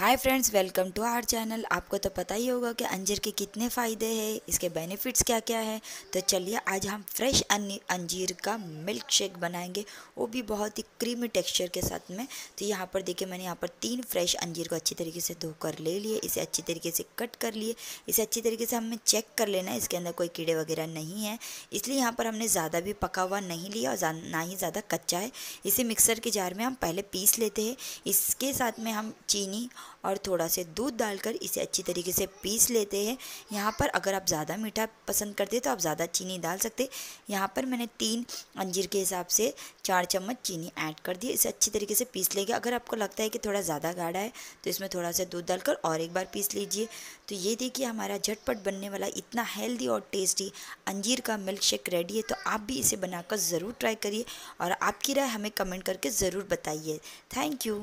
hi friends welcome to our channel आपको तो पता ही होगा कि अंजीर के कितने फ़ायदे हैं इसके बेनिफिट्स क्या क्या है तो चलिए आज हम फ्रेश अंजीर का मिल्क शेक बनाएंगे वो भी बहुत ही क्रीमी टेक्सचर के साथ में तो यहाँ पर देखिए मैंने यहाँ पर तीन फ्रेश अंजीर को अच्छी तरीके से धोकर ले लिए इसे अच्छी तरीके से कट कर लिए इसे अच्छी तरीके से हमें चेक कर लेना इसके अंदर कोई कीड़े वगैरह नहीं है इसलिए यहाँ पर हमने ज़्यादा भी पका हुआ नहीं लिया और ना ही ज़्यादा कच्चा है इसे मिक्सर के जार में हम पहले पीस लेते हैं इसके साथ में हम चीनी और थोड़ा से दूध डालकर इसे अच्छी तरीके से पीस लेते हैं यहाँ पर अगर आप ज़्यादा मीठा पसंद करते तो आप ज़्यादा चीनी डाल सकते यहाँ पर मैंने तीन अंजीर के हिसाब से चार चम्मच चीनी ऐड कर दी इसे अच्छी तरीके से पीस लेंगे अगर आपको लगता है कि थोड़ा ज़्यादा गाढ़ा है तो इसमें थोड़ा सा दूध डालकर और एक बार पीस लीजिए तो ये देखिए हमारा झटपट बनने वाला इतना हेल्दी और टेस्टी अंजीर का मिल्क शेक रेडी है तो आप भी इसे बनाकर ज़रूर ट्राई करिए और आपकी राय हमें कमेंट करके ज़रूर बताइए थैंक यू